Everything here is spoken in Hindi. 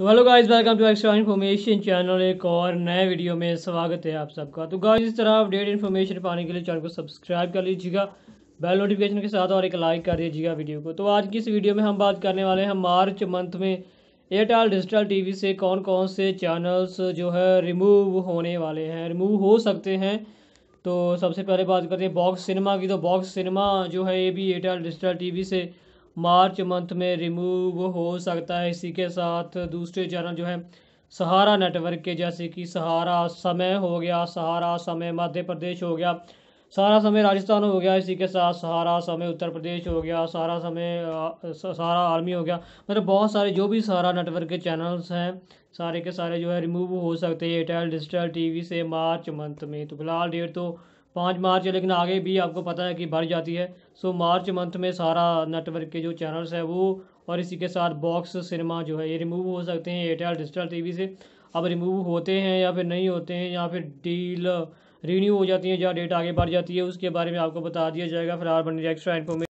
तो hello guys welcome to extra information channel एक और नए वीडियो में स्वागत है आप सबका तो गाइस इस तरह अपडेट इन्फॉर्मेशन पाने के लिए चैनल को सब्सक्राइब कर लीजिएगा बेल नोटिफिकेशन के साथ और एक लाइक कर दीजिएगा वीडियो को तो आज की इस वीडियो में हम बात करने वाले हैं मार्च मंथ में एयरटेल डिजिटल टी से कौन कौन से चैनल्स जो है रिमूव होने वाले हैं रिमूव हो सकते हैं तो सबसे पहले बात करते हैं बॉक्स सिनेमा की तो बॉक्स सिनेमा जो है ये भी एयरटेल डिजिटल टी से मार्च मंथ में रिमूव हो सकता है इसी के साथ दूसरे चैनल जो है सहारा नेटवर्क के जैसे कि सहारा समय हो गया सहारा समय मध्य प्रदेश हो गया सारा समय राजस्थान हो गया इसी के साथ सहारा समय उत्तर प्रदेश हो गया सारा समय सहारा आर्मी हो गया मतलब बहुत सारे जो भी सहारा नेटवर्क के चैनल्स हैं सारे के सारे जो है रिमूव हो सकते हैं एयरटेल डिजिटल टीवी से मार्च मंथ में तो फिलहाल डेट तो पाँच मार्च है लेकिन आगे भी आपको पता है कि बढ़ जाती है सो मार्च मंथ में सारा नेटवर्क के जो चैनल्स है वो और इसी के साथ बॉक्स सिनेमा जो है ये रिमूव हो सकते हैं एयरटेल डिजिटल टीवी से अब रिमूव होते हैं या फिर नहीं होते हैं या फिर डील रिन्यू हो जाती है या डेट आगे बढ़ जाती है उसके बारे में आपको बता दिया जाएगा फिलहाल बनी एक्स्ट्रा इन्फॉर्मेशन